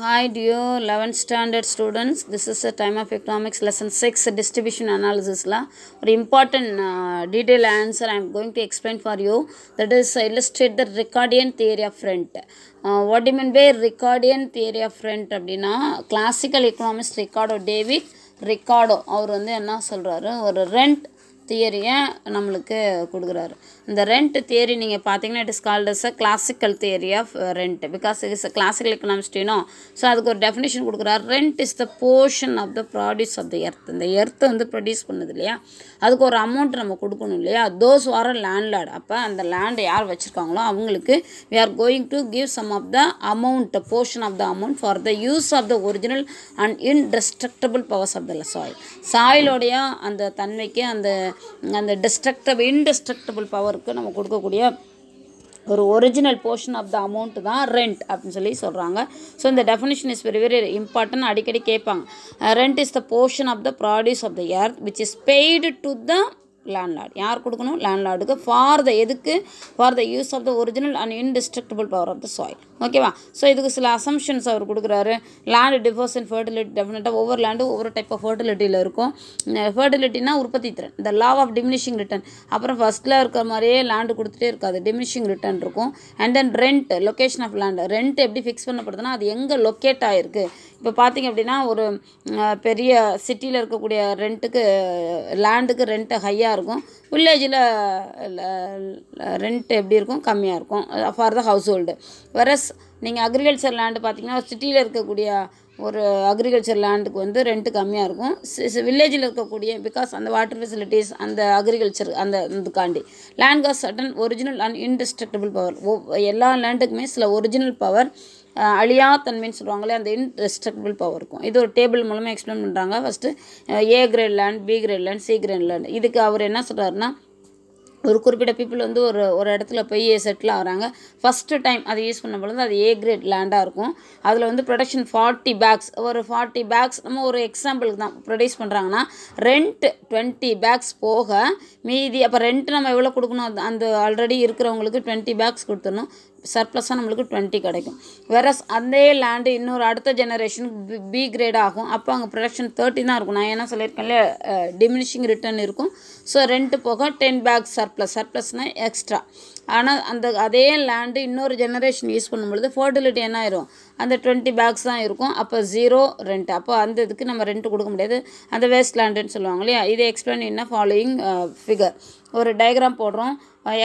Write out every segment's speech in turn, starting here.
Hi dear 11th standard students, this is the time of economics lesson 6 distribution analysis la or important uh, detailed answer I am going to explain for you that is illustrate the Ricardian theory of rent. What you mean by Ricardian theory of rent அப்படின்னா classical economist Ricardo David Ricardo அவர் வந்து என்ன சொல்கிறாரு ஒரு rent தியரியை நம்மளுக்கு கொடுக்குறாரு இந்த ரெண்ட் தியரி நீங்கள் பார்த்தீங்கன்னா it is called is a classical theory of rent because it is a classical எக்கனாமிஸ்டினோ ஸோ அதுக்கு ஒரு டெஃபினேஷன் கொடுக்குறாரு rent is the portion of the produce of the earth இந்த எர்த்து வந்து ப்ரொடியூஸ் பண்ணுது இல்லையா அதுக்கு ஒரு அமௌண்ட் நம்ம கொடுக்கணும் இல்லையா தோஸ் வாரம் லேட் அப்போ அந்த லேண்டை யார் வச்சுருக்காங்களோ அவங்களுக்கு we are going to give some of the amount portion of the amount for the use of the original and indestructible powers of the soil சாயிலோடைய அந்த தன்மைக்கு அந்த அந்த டிஸ்ட்ரக்டபிள் இன்டஸ்ட்ரக்டபிள் பவருக்கு நம்ம கொடுக்கக்கூடிய ஒரு original portion of the amount தான் rent அப்படின்னு சொல்லி சொல்கிறாங்க ஸோ இந்த definition is very very important அடிக்கடி கேட்பாங்க rent is the portion of the produce of the earth which is paid to the landlord யார் கொடுக்கணும் லேண்ட்லார்டுக்கு ஃபார் த எதுக்கு for the use of the original and indestructible power of the soil ஓகேவா so இதுக்கு சில assumptions அவர் கொடுக்குறாரு land டிஃபோர்ஸ் and fertility டெஃபினட்டாக ஒவ்வொரு லேண்டும் ஒவ்வொரு டைப் ஆஃப் ஃபர்டிலிட்டியில் இருக்கும் ஃபர்டிலிட்டினா உற்பத்தி திறன் the law of diminishing return அப்புறம் ஃபஸ்ட்டில் இருக்கிற மாதிரியே லேண்டு கொடுத்துட்டே இருக்காது டிமினிஷிங் ரிட்டர்ன் இருக்கும் and then rent location of land rent எப்படி ஃபிக்ஸ் பண்ணப்படுதுன்னா அது எங்கே லொக்கேட் ஆகிருக்கு இப்போ பார்த்திங்க அப்படின்னா ஒரு பெரிய சிட்டியில் இருக்கக்கூடிய ரெண்ட்டுக்கு லேண்டுக்கு ரெண்ட்டு ஹையாக இருக்கும் வில்லேஜில் ரெண்ட் எப்படி இருக்கும் கம்மியாக இருக்கும் ஃபார் த ஹவுஸ் ஹோல்டு வரஸ் நீங்கள் அக்ரிகல்ச்சர் லேண்டு பார்த்திங்கன்னா சிட்டியில் இருக்கக்கூடிய ஒரு அக்ரிகல்ச்சர் லேண்டுக்கு வந்து ரெண்ட்டு கம்மியாக இருக்கும் வில்லேஜில் இருக்கக்கூடிய பிகாஸ் அந்த வாட்டர் ஃபெசிலிட்டிஸ் அந்த அக்ரிகல்ச்சர் அந்த இதுக்காண்டி லேண்ட் காஸ் certain original and indestructible power எல்லா லேண்டுக்குமே சில ஒரிஜினல் பவர் அழியா தன்மைன்னு சொல்லுவாங்களே அந்த இன்ரெஸ்ட்ரக்டபிள் பவர் இருக்கும் இது ஒரு டேபிள் மூலமாக எக்ஸ்பிளைன் பண்ணுறாங்க first A grade land B grade land C grade land இதுக்கு அவர் என்ன சொல்கிறாருன்னா ஒரு குறிப்பிட்ட பீப்புள் வந்து ஒரு ஒரு இடத்துல போய் செட்டில் ஆகிறாங்க ஃபஸ்ட்டு டைம் அதை யூஸ் பண்ண பொழுது அது ஏ கிரேட் லேண்டாக இருக்கும் அதில் வந்து ப்ரொடக்ஷன் ஃபார்ட்டி பேக்ஸ் ஒரு ஃபார்ட்டி பேக்ஸ் நம்ம ஒரு எக்ஸாம்பிளுக்கு தான் ப்ரொடியூஸ் பண்ணுறாங்கன்னா ரெண்ட் டுவெண்ட்டி பேக்ஸ் போக மீதி அப்போ ரெண்ட் நம்ம எவ்வளோ கொடுக்கணும் அந்த அந்த ஆல்ரெடி இருக்கிறவங்களுக்கு டுவெண்ட்டி பேக்ஸ் கொடுத்துடணும் சர்ப்ளஸாக நம்மளுக்கு டுவெண்ட்டி கிடைக்கும் வேற அதே லேண்டு இன்னொரு அடுத்த ஜெனரேஷனுக்கு பி பி கிரேட் ஆகும் அப்போ அங்கே ப்ரொடக்ஷன் தேர்ட்டி தான் இருக்கும் நான் என்ன சொல்லியிருக்கேன்ல டிமினிஷிங் ரிட்டர்ன் இருக்கும் ஸோ ரெண்ட்டு போக டென் பேக்ஸ் சர்ப் சர்ப்ளஸ் சர்ப்ளஸ்னால் எக்ஸ்ட்ரா ஆனால் அந்த அதே லேண்டு இன்னொரு ஜெனரேஷன் யூஸ் பண்ணும்பொழுது ஃபர்டிலிட்டி என்ன ஆயிரும் அந்த டுவெண்ட்டி பேக்ஸ் தான் இருக்கும் அப்போ ஜீரோ ரெண்ட் அப்போ அந்த இதுக்கு நம்ம ரெண்ட் கொடுக்க முடியாது அந்த வேஸ்ட் லேண்டுன்னு சொல்லுவாங்க இல்லையா இதை எக்ஸ்பிளைன் என்ன ஃபாலோயிங் ஃபிகர் ஒரு டயக்ராம் போடுறோம்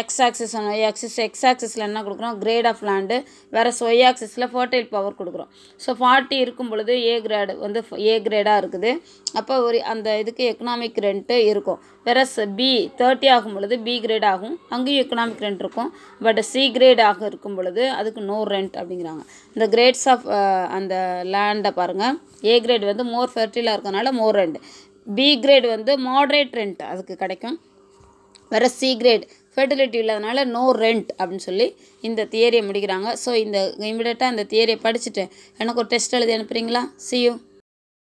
எக்ஸ் ஆக்சிஸ் ஆக்சிஸ் எக்ஸ் ஆக்சிஸில் என்ன கொடுக்குறோம் கிரேட் ஆஃப் லேண்டு வேறு ஒய் ஆக்சிஸில் ஃபோர்டைல் பவர் கொடுக்குறோம் ஸோ ஃபார்ட்டி இருக்கும் பொழுது ஏ கிரேடு வந்து ஏ கிரேடாக இருக்குது அப்போ ஒரு அந்த இதுக்கு எக்கனாமிக் ரெண்ட்டு இருக்கும் வேற பி தேர்ட்டி ஆகும் பொழுது பி கிரேட் ஆகும் அங்கேயும் எக்கனாமிக் ரெண்ட் இருக்கும் பட் சி கிரேடாக இருக்கும் பொழுது அதுக்கு நோ ரெண்ட் அப்படிங்கிறாங்க இந்த கிரேட்ஸ் ஆஃப் uh, அந்த லேண்டை பாருங்கள் ஏ கிரேட் வந்து மோர் ஃபெர்டிலாக இருக்கனால மோர் ரெண்ட் பி கிரேட் வந்து மாட்ரேட் ரெண்ட் அதுக்கு கிடைக்கும் வேறு சி கிரேட் ஃபெர்டிலிட்டி இல்லாதனால நோ ரெண்ட் அப்படின்னு சொல்லி இந்த தியரியை முடிக்கிறாங்க ஸோ இந்த இமிடியட்டாக இந்த தியரியை படிச்சுட்டு எனக்கு ஒரு டெஸ்ட் எழுதி அனுப்புகிறீங்களா சியூ